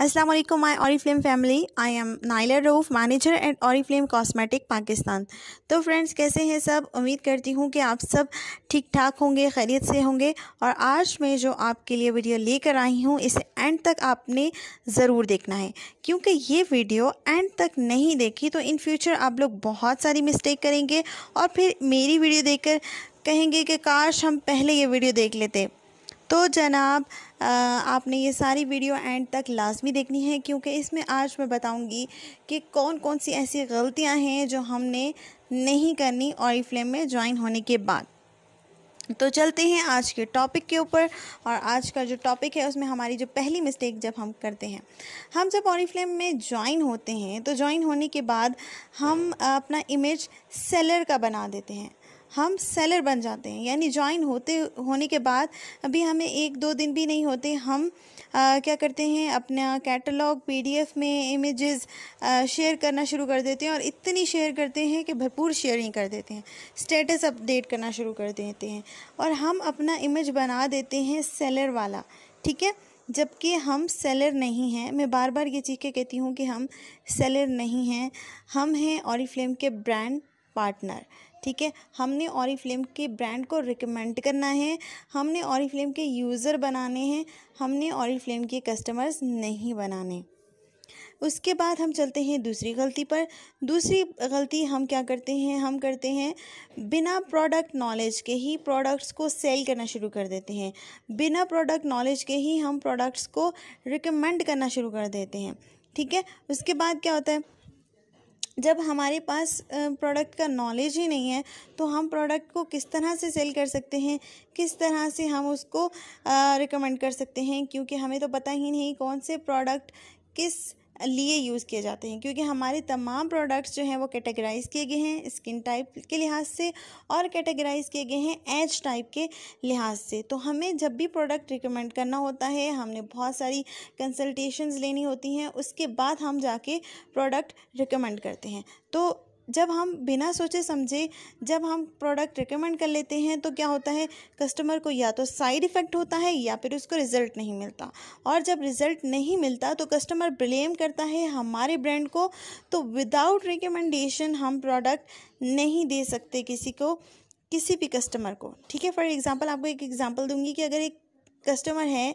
अस्सलाम वालेकुम my Oriflame family I am Naila Rauf manager at Oriflame cosmetic Pakistan तो फ्रेंड्स कैसे हैं सब उम्मीद करती हूँ कि आप सब ठीक ठाक होंगे खैरियत से होंगे और आज मैं जो आपके लिए वीडियो लेकर आई हूँ इसे एंड तक आपने ज़रूर देखना है क्योंकि ये वीडियो एंड तक नहीं देखी तो इन फ्यूचर आप लोग बहुत सारी मिस्टेक करेंगे और फिर मेरी वीडियो देखकर कहेंगे कि काश हम पहले ये वीडियो देख लेते तो जनाब आपने ये सारी वीडियो एंड तक लाजमी देखनी है क्योंकि इसमें आज मैं बताऊंगी कि कौन कौन सी ऐसी गलतियां हैं जो हमने नहीं करनी ऑरी फ्लेम में ज्वाइन होने के बाद तो चलते हैं आज के टॉपिक के ऊपर और आज का जो टॉपिक है उसमें हमारी जो पहली मिस्टेक जब हम करते हैं हम जब ऑरीफ्लेम में ज्वाइन होते हैं तो ज्वाइन होने के बाद हम अपना इमेज सेलर का बना देते हैं हम सेलर बन जाते हैं यानी ज्वाइन होते होने के बाद अभी हमें एक दो दिन भी नहीं होते हम आ, क्या करते हैं अपना कैटलॉग पीडीएफ में इमेजेस शेयर करना शुरू कर देते हैं और इतनी शेयर करते हैं कि भरपूर शेयरिंग कर देते हैं स्टेटस अपडेट करना शुरू कर देते हैं और हम अपना इमेज बना देते हैं सेलर वाला ठीक है जबकि हम सेलर नहीं हैं मैं बार बार ये चीज़ के कहती हूँ कि हम सेलर नहीं हैं हम हैं फ्लेम के ब्रांड पार्टनर ठीक है हमने फ्लेम के ब्रांड को रिकमेंड करना है हमने ऑरीफ्लेम के यूज़र बनाने हैं हमने ऑरीफ्लेम के कस्टमर्स नहीं बनाने उसके बाद हम चलते हैं दूसरी गलती पर दूसरी गलती हम क्या करते हैं हम करते हैं बिना प्रोडक्ट नॉलेज के ही प्रोडक्ट्स को सेल करना शुरू कर देते हैं बिना प्रोडक्ट नॉलेज के ही हम प्रोडक्ट्स को रिकमेंड करना शुरू कर देते हैं ठीक है उसके बाद क्या होता है जब हमारे पास प्रोडक्ट का नॉलेज ही नहीं है तो हम प्रोडक्ट को किस तरह से सेल कर सकते हैं किस तरह से हम उसको रिकमेंड कर सकते हैं क्योंकि हमें तो पता ही नहीं कौन से प्रोडक्ट किस लिए यूज़ किए जाते हैं क्योंकि हमारे तमाम प्रोडक्ट्स जो हैं वो कैटेगराइज़ किए गए हैं स्किन टाइप के लिहाज से और कैटेगराइज़ किए गए हैं एज टाइप के लिहाज से तो हमें जब भी प्रोडक्ट रिकमेंड करना होता है हमने बहुत सारी कंसल्टेशंस लेनी होती हैं उसके बाद हम जाके प्रोडक्ट रिकमेंड करते हैं तो जब हम बिना सोचे समझे जब हम प्रोडक्ट रिकमेंड कर लेते हैं तो क्या होता है कस्टमर को या तो साइड इफ़ेक्ट होता है या फिर उसको रिज़ल्ट नहीं मिलता और जब रिज़ल्ट नहीं मिलता तो कस्टमर ब्लेम करता है हमारे ब्रांड को तो विदाउट रिकमेंडेशन हम प्रोडक्ट नहीं दे सकते किसी को किसी भी कस्टमर को ठीक है फॉर एग्ज़ाम्पल आपको एक एग्ज़ाम्पल दूंगी कि अगर एक कस्टमर है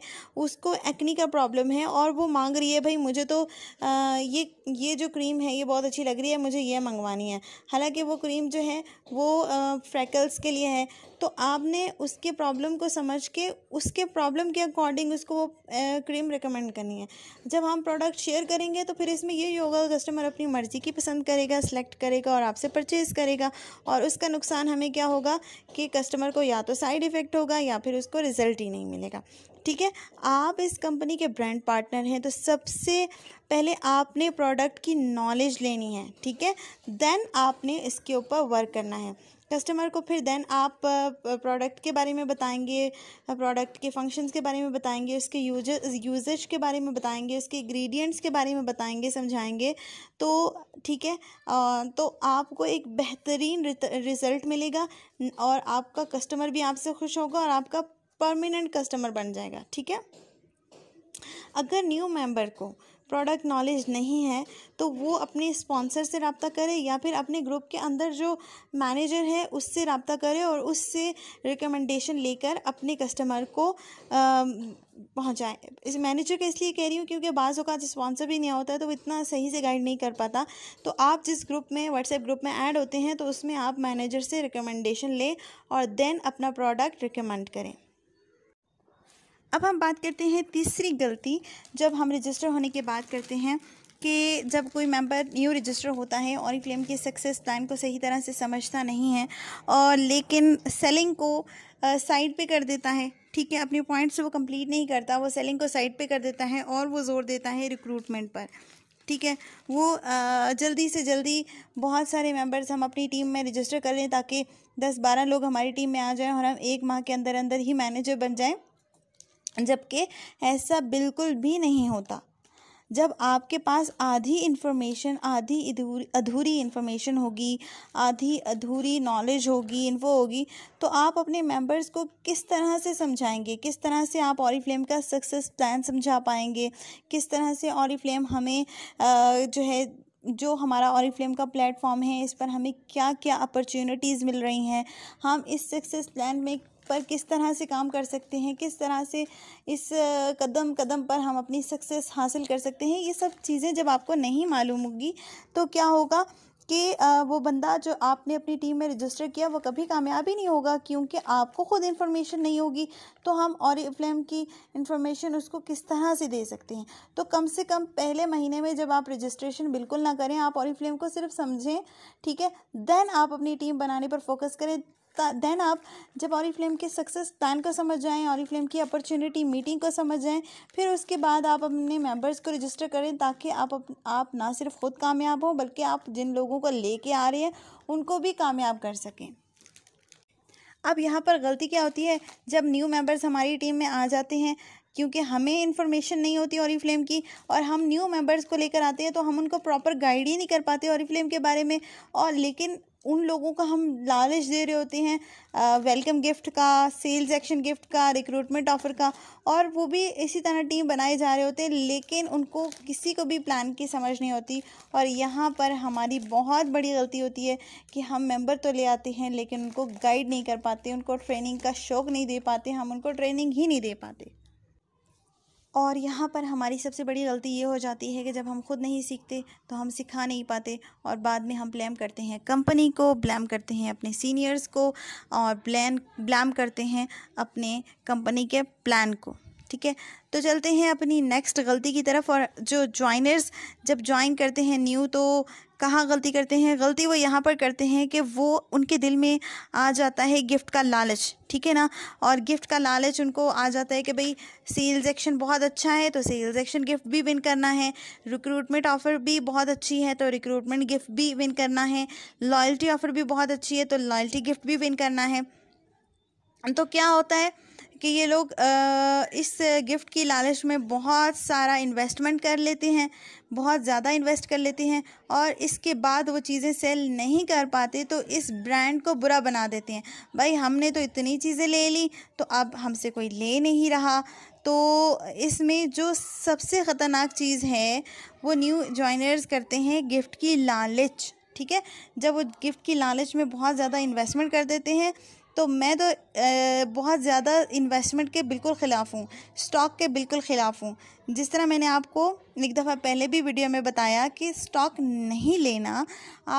उसको एक्नी का प्रॉब्लम है और वो मांग रही है भाई मुझे तो आ, ये ये जो क्रीम है ये बहुत अच्छी लग रही है मुझे ये मंगवानी है हालांकि वो क्रीम जो है वो फ्रैकल्स के लिए है तो आपने उसके प्रॉब्लम को समझ के उसके प्रॉब्लम के अकॉर्डिंग उसको वो क्रीम रिकमेंड करनी है जब हम प्रोडक्ट शेयर करेंगे तो फिर इसमें ये होगा कस्टमर अपनी मर्ज़ी की पसंद करेगा सेलेक्ट करेगा और आपसे परचेज़ करेगा और उसका नुकसान हमें क्या होगा कि कस्टमर को या तो साइड इफ़ेक्ट होगा या फिर उसको रिज़ल्ट ही नहीं मिलेगा ठीक है आप इस कंपनी के ब्रांड पार्टनर हैं तो सबसे पहले आपने प्रोडक्ट की नॉलेज लेनी है ठीक है देन आपने इसके ऊपर वर्क करना है कस्टमर को फिर देन आप प्रोडक्ट के बारे में बताएंगे प्रोडक्ट के फंक्शंस के बारे में बताएंगे उसके यूजेज यूजेज के बारे में बताएंगे उसके इंग्रेडिएंट्स के बारे में बताएंगे समझाएंगे तो ठीक है तो आपको एक बेहतरीन रिज़ल्ट मिलेगा और आपका कस्टमर भी आपसे खुश होगा और आपका परमानेंट कस्टमर बन जाएगा ठीक है अगर न्यू मेंबर को प्रोडक्ट नॉलेज नहीं है तो वो अपने स्पॉन्सर से रबता करे या फिर अपने ग्रुप के अंदर जो मैनेजर है उससे रबता करे और उससे रिकमेंडेशन लेकर अपने कस्टमर को पहुँचाएँ इस मैनेजर का इसलिए कह रही हूँ क्योंकि बाज़ का स्पॉन्सर भी नहीं होता है तो वो इतना सही से गाइड नहीं कर पाता तो आप जिस ग्रुप में व्हाट्सएप ग्रुप में ऐड होते हैं तो उसमें आप मैनेजर से रिकमेंडेशन लें और देन अपना प्रोडक्ट रिकमेंड करें अब हम बात करते हैं तीसरी गलती जब हम रजिस्टर होने की बात करते हैं कि जब कोई मेंबर न्यू रजिस्टर होता है और क्लेम के सक्सेस टाइम को सही तरह से समझता नहीं है और लेकिन सेलिंग को साइड पे कर देता है ठीक है अपने पॉइंट्स वो कंप्लीट नहीं करता वो सेलिंग को साइड पे कर देता है और वो जोर देता है रिक्रूटमेंट पर ठीक है वो जल्दी से जल्दी बहुत सारे मेंबर्स हम अपनी टीम में रजिस्टर कर लें ताकि दस बारह लोग हमारी टीम में आ जाएं और हम एक माह के अंदर अंदर ही मैनेजर बन जाएं जबकि ऐसा बिल्कुल भी नहीं होता जब आपके पास आधी इन्फॉर्मेशन आधी अधूरी इन्फॉर्मेशन होगी आधी अधूरी नॉलेज होगी इन्फो होगी तो आप अपने मेंबर्स को किस तरह से समझाएंगे किस तरह से आप ऑरी फ्लेम का सक्सेस प्लान समझा पाएंगे किस तरह से ऑरी फ्लेम हमें जो है जो हमारा और फ्लेम का प्लेटफॉर्म है इस पर हमें क्या क्या अपॉर्चुनिटीज़ मिल रही हैं हम इस सक्सेस प्लान में पर किस तरह से काम कर सकते हैं किस तरह से इस कदम कदम पर हम अपनी सक्सेस हासिल कर सकते हैं ये सब चीज़ें जब आपको नहीं मालूम होगी तो क्या होगा कि वो बंदा जो आपने अपनी टीम में रजिस्टर किया वो कभी कामयाब ही नहीं होगा क्योंकि आपको ख़ुद इन्फॉर्मेशन नहीं होगी तो हम और फ्लेम की इन्फॉर्मेशन उसको किस तरह से दे सकते हैं तो कम से कम पहले महीने में जब आप रजिस्ट्रेशन बिल्कुल ना करें आप और फ्लेम को सिर्फ समझें ठीक है देन आप अपनी टीम बनाने पर फोकस करें देन आप जब ऑरी फ्लेम के सक्सेस प्लान को समझ जाएं ऑरी फ्लेम की अपॉर्चुनिटी मीटिंग को समझ जाएं फिर उसके बाद आप अपने मेंबर्स को रजिस्टर करें ताकि आप आप ना सिर्फ खुद कामयाब हों बल्कि आप जिन लोगों को लेके आ रहे हैं उनको भी कामयाब कर सकें अब यहाँ पर गलती क्या होती है जब न्यू मेम्बर्स हमारी टीम में आ जाते हैं क्योंकि हमें इन्फॉर्मेशन नहीं होती और फ्लेम की और हम न्यू मेंबर्स को लेकर आते हैं तो हम उनको प्रॉपर गाइड ही नहीं कर पाते और फ्लेम के बारे में और लेकिन उन लोगों का हम लालच दे रहे होते हैं वेलकम गिफ्ट का सेल्स एक्शन गिफ्ट का रिक्रूटमेंट ऑफर का और वो भी इसी तरह टीम बनाए जा रहे होते हैं लेकिन उनको किसी को भी प्लान की समझ नहीं होती और यहाँ पर हमारी बहुत बड़ी गलती होती है कि हम मेंबर तो ले आते हैं लेकिन उनको गाइड नहीं कर पाते उनको ट्रेनिंग का शौक़ नहीं दे पाते हम उनको ट्रेनिंग ही नहीं दे पाते और यहाँ पर हमारी सबसे बड़ी गलती ये हो जाती है कि जब हम खुद नहीं सीखते तो हम सिखा नहीं पाते और बाद में हम ब्लेम करते हैं कंपनी को ब्लेम करते हैं अपने सीनियर्स को और ब्लेम ब्लेम करते हैं अपने कंपनी के प्लान को ठीक है तो चलते हैं अपनी नेक्स्ट गलती की तरफ और जो ज्वाइनर्स जब ज्वाइन करते हैं न्यू तो कहाँ गलती करते हैं गलती वो यहाँ पर करते हैं कि वो उनके दिल में आ जाता है गिफ्ट का लालच ठीक है ना और गिफ्ट का लालच उनको आ जाता है कि भाई सेल्स एक्शन बहुत अच्छा है तो सेल्स एक्शन गिफ्ट भी विन करना है रिक्रूटमेंट ऑफ़र भी बहुत अच्छी है तो रिक्रूटमेंट गिफ्ट भी विन करना है लॉयल्टी ऑफ़र भी बहुत अच्छी है तो लॉयल्टी गिफ्ट भी विन करना है तो क्या होता है कि ये लोग इस गिफ्ट की लालच में बहुत सारा इन्वेस्टमेंट कर लेते हैं बहुत ज़्यादा इन्वेस्ट कर लेते हैं और इसके बाद वो चीज़ें सेल नहीं कर पाते तो इस ब्रांड को बुरा बना देते हैं भाई हमने तो इतनी चीज़ें ले ली तो अब हमसे कोई ले नहीं रहा तो इसमें जो सबसे ख़तरनाक चीज़ है वो न्यू ज्वाइनर्स करते हैं गिफ्ट की लालच ठीक है जब वो गिफ्ट की लालच में बहुत ज़्यादा इन्वेस्टमेंट कर देते हैं तो मैं तो बहुत ज़्यादा इन्वेस्टमेंट के बिल्कुल ख़िलाफ़ हूँ स्टॉक के बिल्कुल ख़िलाफ़ हूँ जिस तरह मैंने आपको एक दफ़ा पहले भी वीडियो में बताया कि स्टॉक नहीं लेना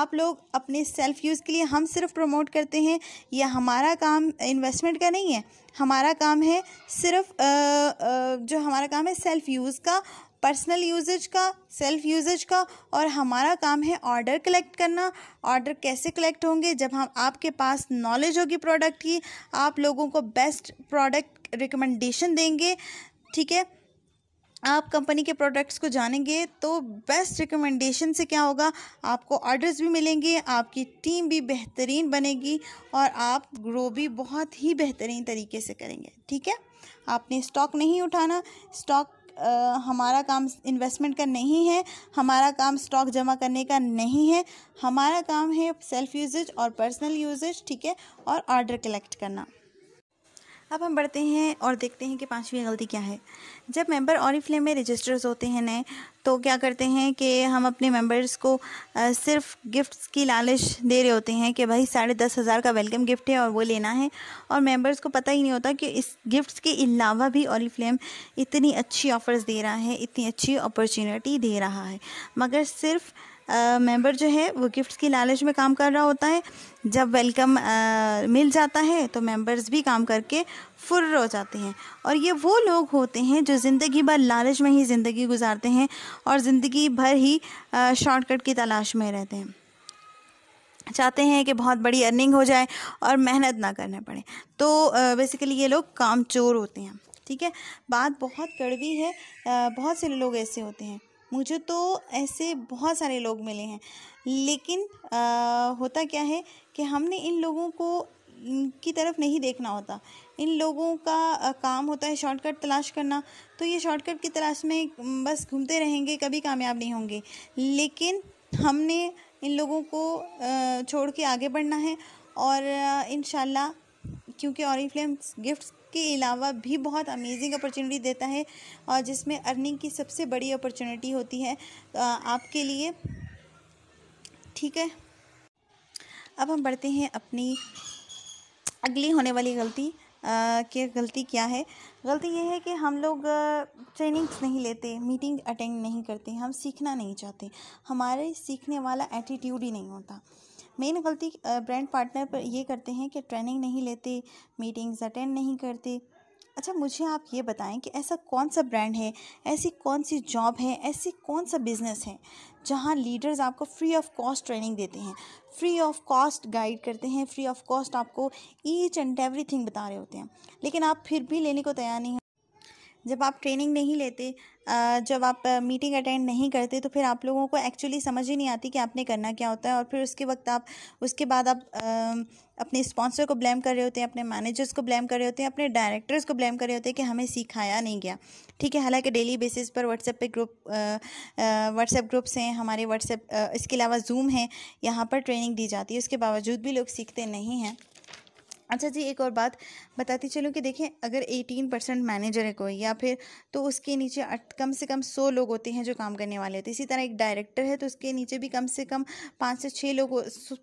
आप लोग अपने सेल्फ़ यूज़ के लिए हम सिर्फ प्रमोट करते हैं या हमारा काम इन्वेस्टमेंट का नहीं है हमारा काम है सिर्फ जो हमारा काम है सेल्फ़ यूज़ का पर्सनल यूजेज का सेल्फ यूजेज का और हमारा काम है ऑर्डर कलेक्ट करना ऑर्डर कैसे कलेक्ट होंगे जब हम आपके पास नॉलेज होगी प्रोडक्ट की आप लोगों को बेस्ट प्रोडक्ट रिकमेंडेशन देंगे ठीक है आप कंपनी के प्रोडक्ट्स को जानेंगे तो बेस्ट रिकमेंडेशन से क्या होगा आपको ऑर्डर्स भी मिलेंगे आपकी टीम भी बेहतरीन बनेगी और आप ग्रो भी बहुत ही बेहतरीन तरीके से करेंगे ठीक है आपने स्टॉक नहीं उठाना स्टॉक आ, हमारा काम इन्वेस्टमेंट का नहीं है हमारा काम स्टॉक जमा करने का नहीं है हमारा काम है सेल्फ यूजेज और पर्सनल यूजेज ठीक है और ऑर्डर कलेक्ट करना अब हम बढ़ते हैं और देखते हैं कि पांचवी गलती क्या है जब मेंबर ऑरिफ्लेम में रजिस्टर्स होते हैं नए तो क्या करते हैं कि हम अपने मेंबर्स को सिर्फ गिफ्ट्स की लालच दे रहे होते हैं कि भाई साढ़े दस हज़ार का वेलकम गिफ्ट है और वो लेना है और मेंबर्स को पता ही नहीं होता कि इस गिफ्ट्स के अलावा भी ऑरिफ्लेम इतनी अच्छी ऑफ़र्स दे रहा है इतनी अच्छी अपॉर्चुनिटी दे रहा है मगर सिर्फ मेंबर जो है वो गिफ्ट्स की लालच में काम कर रहा होता है जब वेलकम मिल जाता है तो मेंबर्स भी काम करके फुर्र हो जाते हैं और ये वो लोग होते हैं जो ज़िंदगी भर लालच में ही ज़िंदगी गुजारते हैं और ज़िंदगी भर ही शॉर्टकट की तलाश में रहते हैं चाहते हैं कि बहुत बड़ी अर्निंग हो जाए और मेहनत ना करना पड़े तो बेसिकली ये लोग काम चोर होते हैं ठीक है बात बहुत कड़वी है बहुत से लोग ऐसे होते हैं मुझे तो ऐसे बहुत सारे लोग मिले हैं लेकिन आ, होता क्या है कि हमने इन लोगों को की तरफ नहीं देखना होता इन लोगों का काम होता है शॉर्टकट तलाश करना तो ये शॉर्टकट की तलाश में बस घूमते रहेंगे कभी कामयाब नहीं होंगे लेकिन हमने इन लोगों को छोड़ के आगे बढ़ना है और इन क्योंकि और फ्लेम्स गिफ्ट्स के अलावा भी बहुत अमेजिंग अपॉर्चुनिटी देता है और जिसमें अर्निंग की सबसे बड़ी अपॉर्चुनिटी होती है आपके लिए ठीक है अब हम बढ़ते हैं अपनी अगली होने वाली गलती कि गलती क्या है गलती ये है कि हम लोग ट्रेनिंग्स नहीं लेते मीटिंग अटेंड नहीं करते हम सीखना नहीं चाहते हमारे सीखने वाला एटीट्यूड ही नहीं होता मेन गलती ब्रांड पार्टनर पर ये करते हैं कि ट्रेनिंग नहीं लेते मीटिंग्स अटेंड नहीं करते अच्छा मुझे आप ये बताएं कि ऐसा कौन सा ब्रांड है ऐसी कौन सी जॉब है ऐसी कौन सा बिज़नेस है जहाँ लीडर्स आपको फ्री ऑफ कॉस्ट ट्रेनिंग देते हैं फ्री ऑफ कॉस्ट गाइड करते हैं फ्री ऑफ कॉस्ट आपको ईच एंड एवरी थिंग बता रहे होते हैं लेकिन आप फिर भी लेने को तैयार नहीं जब आप ट्रेनिंग नहीं लेते जब आप मीटिंग अटेंड नहीं करते तो फिर आप लोगों को एक्चुअली समझ ही नहीं आती कि आपने करना क्या होता है और फिर उसके वक्त आप उसके बाद आप अपने स्पॉन्सर को ब्लेम कर रहे होते हैं अपने मैनेजर्स को ब्लेम कर रहे होते हैं अपने डायरेक्टर्स को ब्लेम कर रहे होते हैं कि हमें सिखाया नहीं गया ठीक है हालांकि डेली बेसिस पर व्हाट्सएप पे ग्रुप व्हाट्सएप ग्रुप्स हैं हमारे व्हाट्सएप इसके अलावा जूम है यहाँ पर ट्रेनिंग दी जाती है उसके बावजूद भी लोग सीखते नहीं हैं अच्छा जी एक और बात बताती चलूँ कि देखें अगर 18 परसेंट मैनेजर है कोई या फिर तो उसके नीचे कम से कम सौ लोग होते हैं जो काम करने वाले होते हैं इसी तरह एक डायरेक्टर है तो उसके नीचे भी कम से कम पाँच से छः लोग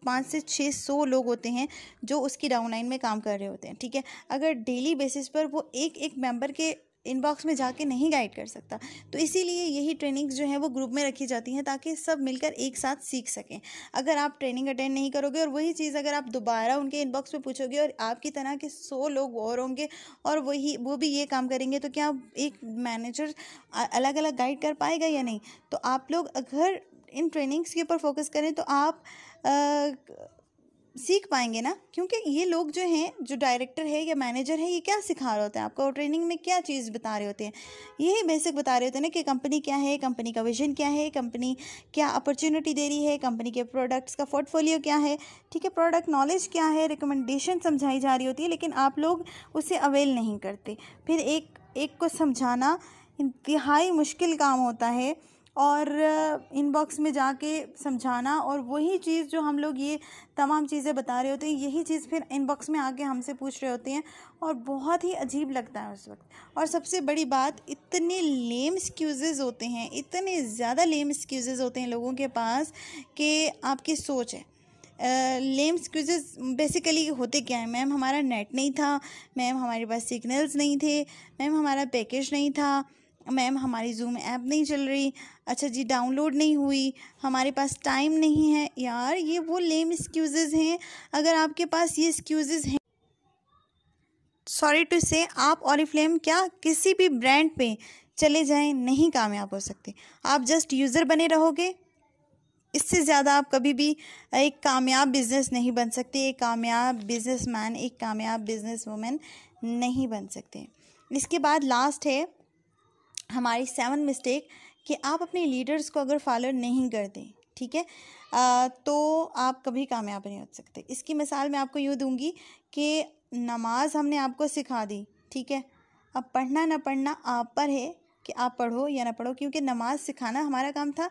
पाँच से छः सौ लोग होते हैं जो उसकी डाउनलाइन में काम कर रहे होते हैं ठीक है अगर डेली बेसिस पर वो एक एक मेम्बर के इनबॉक्स में जाके नहीं गाइड कर सकता तो इसीलिए यही ट्रेनिंग्स जो हैं वो ग्रुप में रखी जाती हैं ताकि सब मिलकर एक साथ सीख सकें अगर आप ट्रेनिंग अटेंड नहीं करोगे और वही चीज़ अगर आप दोबारा उनके इनबॉक्स में पूछोगे और आपकी तरह के सौ लोग और होंगे और वही वो भी ये काम करेंगे तो क्या एक मैनेजर अलग अलग गाइड कर पाएगा या नहीं तो आप लोग अगर इन ट्रेनिंग्स के ऊपर फोकस करें तो आप आ, सीख पाएंगे ना क्योंकि ये लोग जो हैं जो डायरेक्टर है या मैनेजर है ये क्या सिखा रहे होते हैं आपको ट्रेनिंग में क्या चीज़ बता रहे होते हैं यही बेसिक बता रहे होते हैं ना कि कंपनी क्या है कंपनी का विजन क्या है कंपनी क्या अपॉर्चुनिटी दे रही है कंपनी के प्रोडक्ट्स का पोर्टफोलियो क्या है ठीक है प्रोडक्ट नॉलेज क्या है रिकमेंडेशन समझाई जा रही होती है लेकिन आप लोग उसे अवेल नहीं करते फिर एक एक को समझाना इंतहाई मुश्किल काम होता है और इनबॉक्स में जाके समझाना और वही चीज़ जो हम लोग ये तमाम चीज़ें बता रहे होते हैं यही चीज़ फिर इनबॉक्स में आके हमसे पूछ रहे होते हैं और बहुत ही अजीब लगता है उस वक्त और सबसे बड़ी बात इतने लेम एक्सक्यूज़ेज होते हैं इतने ज़्यादा लेम एक्सक्यूज़ेज होते हैं लोगों के पास कि आपकी सोच है लेम एक्सक्यूजेस बेसिकली होते क्या है मैम हमारा नेट नहीं था मैम हमारे पास सिग्नल्स नहीं थे मैम हमारा पैकेज नहीं था मैम हमारी जूम ऐप नहीं चल रही अच्छा जी डाउनलोड नहीं हुई हमारे पास टाइम नहीं है यार ये वो लेम एक्सक्यूज़ेज़ हैं अगर आपके पास ये एक्सक्यूज़ेज़ हैं सॉरी टू से आप ऑरिफ्लेम क्या किसी भी ब्रांड पे चले जाएं नहीं कामयाब हो सकते आप जस्ट यूज़र बने रहोगे इससे ज़्यादा आप कभी भी एक कामयाब बिजनेस नहीं बन सकते एक कामयाब बिजनेस मैन एक कामयाब बिजनेस वूमेन नहीं बन सकते इसके बाद लास्ट है हमारी सेवन मिस्टेक कि आप अपने लीडर्स को अगर फॉलो नहीं करते ठीक है तो आप कभी कामयाब नहीं हो सकते इसकी मिसाल मैं आपको यूँ दूंगी कि नमाज हमने आपको सिखा दी ठीक है अब पढ़ना ना पढ़ना आप पर है कि आप पढ़ो या ना पढ़ो क्योंकि नमाज सिखाना हमारा काम था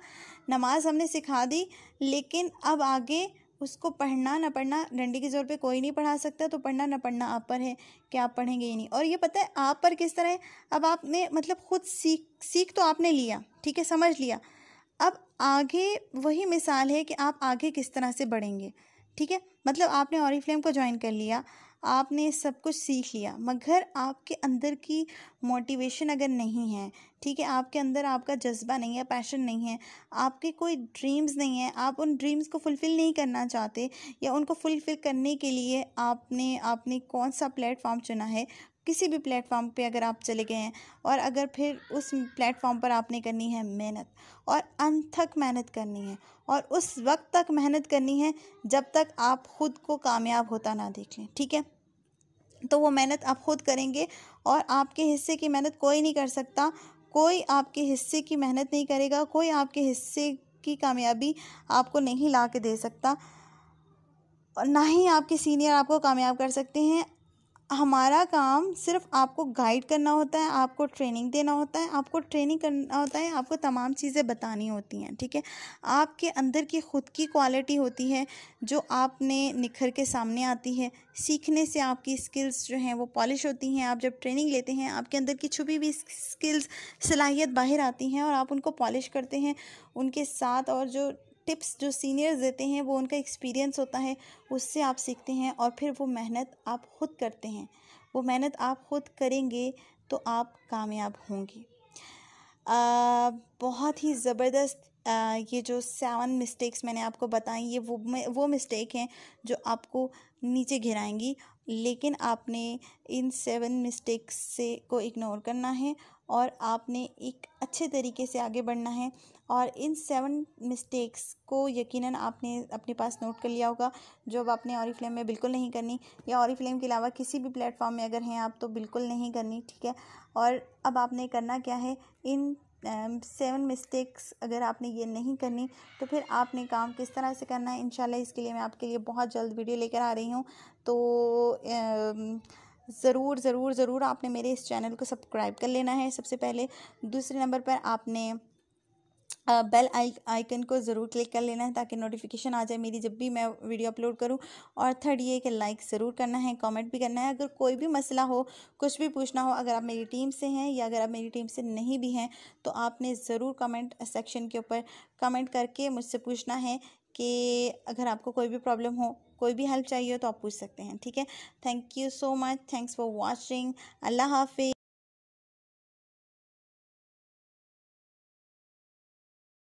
नमाज हमने सिखा दी लेकिन अब आगे उसको पढ़ना ना पढ़ना डंडी के जोर पे कोई नहीं पढ़ा सकता तो पढ़ना ना पढ़ना आप पर है कि आप पढ़ेंगे ही नहीं और ये पता है आप पर किस तरह है अब आपने मतलब खुद सीख सीख तो आपने लिया ठीक है समझ लिया अब आगे वही मिसाल है कि आप आगे किस तरह से बढ़ेंगे ठीक है मतलब आपने ऑरी फ्लेम को ज्वाइन कर लिया आपने सब कुछ सीख लिया मगर आपके अंदर की मोटिवेशन अगर नहीं है ठीक है आपके अंदर आपका जज्बा नहीं है पैशन नहीं है आपके कोई ड्रीम्स नहीं है आप उन ड्रीम्स को फुलफ़िल नहीं करना चाहते या उनको फुलफ़िल करने के लिए आपने आपने कौन सा प्लेटफॉर्म चुना है किसी भी प्लेटफॉर्म पे अगर आप चले गए हैं और अगर फिर उस प्लेटफॉर्म पर आपने करनी है मेहनत और अनथक मेहनत करनी है और उस वक्त तक मेहनत करनी है जब तक आप खुद को कामयाब होता ना देख लें ठीक है तो वो मेहनत आप खुद करेंगे और आपके हिस्से की मेहनत कोई नहीं कर सकता कोई आपके हिस्से की मेहनत नहीं करेगा कोई आपके हिस्से की कामयाबी आपको नहीं ला के दे सकता और ना ही आपके सीनियर आपको कामयाब कर सकते हैं हमारा काम सिर्फ आपको गाइड करना होता है आपको ट्रेनिंग देना होता है आपको ट्रेनिंग करना होता है आपको तमाम चीज़ें बतानी होती हैं ठीक है आपके अंदर की ख़ुद की क्वालिटी होती है जो आपने निखर के सामने आती है सीखने से आपकी स्किल्स जो हैं वो पॉलिश होती हैं आप जब ट्रेनिंग लेते हैं आपके अंदर की छुपी हुई स्किल्स सलाहियत बाहर आती हैं और आप उनको पॉलिश करते हैं उनके साथ और जो टिप्स जो सीनियर्स देते हैं वो उनका एक्सपीरियंस होता है उससे आप सीखते हैं और फिर वो मेहनत आप खुद करते हैं वो मेहनत आप खुद करेंगे तो आप कामयाब होंगे बहुत ही ज़बरदस्त ये जो सेवन मिस्टेक्स मैंने आपको बताई ये वो वो मिस्टेक हैं जो आपको नीचे घिराएंगी लेकिन आपने इन सेवन मिस्टेक्स से को इग्नोर करना है और आपने एक अच्छे तरीके से आगे बढ़ना है और इन सेवन मिस्टेक्स को यकीनन आपने अपने पास नोट कर लिया होगा जो अब आपने और फ्लेम में बिल्कुल नहीं करनी या और फ्लेम के अलावा किसी भी प्लेटफॉर्म में अगर हैं आप तो बिल्कुल नहीं करनी ठीक है और अब आपने करना क्या है इन सेवन uh, मिस्टेक्स अगर आपने ये नहीं करनी तो फिर आपने काम किस तरह से करना है इन इसके लिए मैं आपके लिए बहुत जल्द वीडियो लेकर आ रही हूँ तो uh, ज़रूर ज़रूर ज़रूर आपने मेरे इस चैनल को सब्सक्राइब कर लेना है सबसे पहले दूसरे नंबर पर आपने बेल आइकन को ज़रूर क्लिक कर लेना है ताकि नोटिफिकेशन आ जाए मेरी जब भी मैं वीडियो अपलोड करूं और थर्ड ये कि लाइक ज़रूर करना है कमेंट भी करना है अगर कोई भी मसला हो कुछ भी पूछना हो अगर आप मेरी टीम से हैं या अगर आप मेरी टीम से नहीं भी हैं तो आपने ज़रूर कमेंट सेक्शन के ऊपर कमेंट करके मुझसे पूछना है कि अगर आपको कोई भी प्रॉब्लम हो कोई भी हेल्प चाहिए हो तो आप पूछ सकते हैं ठीक है thank you so much thanks for watching अल्लाह हाफि